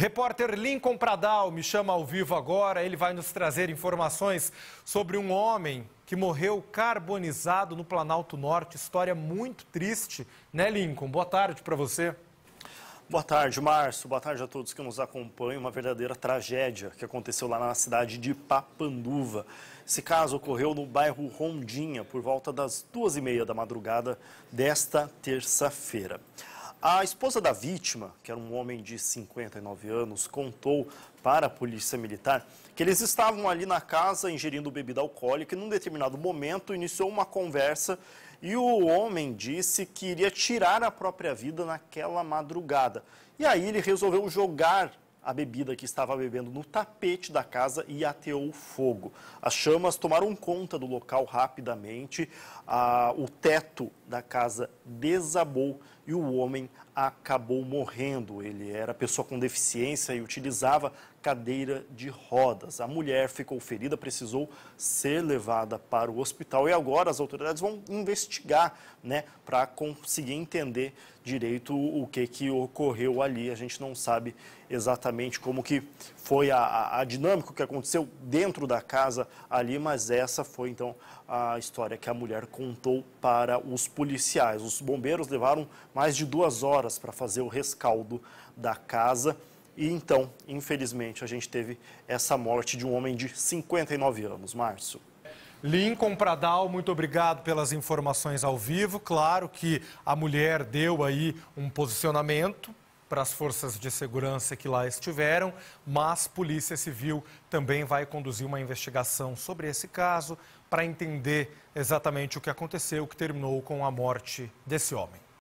Repórter Lincoln Pradal me chama ao vivo agora. Ele vai nos trazer informações sobre um homem que morreu carbonizado no Planalto Norte. História muito triste, né, Lincoln? Boa tarde para você. Boa tarde, Márcio. Boa tarde a todos que nos acompanham. Uma verdadeira tragédia que aconteceu lá na cidade de Papanduva. Esse caso ocorreu no bairro Rondinha, por volta das duas e meia da madrugada desta terça-feira. A esposa da vítima, que era um homem de 59 anos, contou para a polícia militar que eles estavam ali na casa ingerindo bebida alcoólica e num determinado momento iniciou uma conversa e o homem disse que iria tirar a própria vida naquela madrugada. E aí ele resolveu jogar a bebida que estava bebendo no tapete da casa e ateou fogo. As chamas tomaram conta do local rapidamente, ah, o teto da casa desabou e o homem acabou morrendo. Ele era pessoa com deficiência e utilizava cadeira de rodas. A mulher ficou ferida, precisou ser levada para o hospital e agora as autoridades vão investigar, né, para conseguir entender direito o que que ocorreu ali. A gente não sabe exatamente como que foi a, a dinâmica que aconteceu dentro da casa ali, mas essa foi então a história que a mulher contou para os policiais. Os bombeiros levaram mais de duas horas para fazer o rescaldo da casa. E então, infelizmente, a gente teve essa morte de um homem de 59 anos, Márcio. Lincoln Pradal, muito obrigado pelas informações ao vivo. Claro que a mulher deu aí um posicionamento, para as forças de segurança que lá estiveram, mas Polícia Civil também vai conduzir uma investigação sobre esse caso para entender exatamente o que aconteceu, que terminou com a morte desse homem.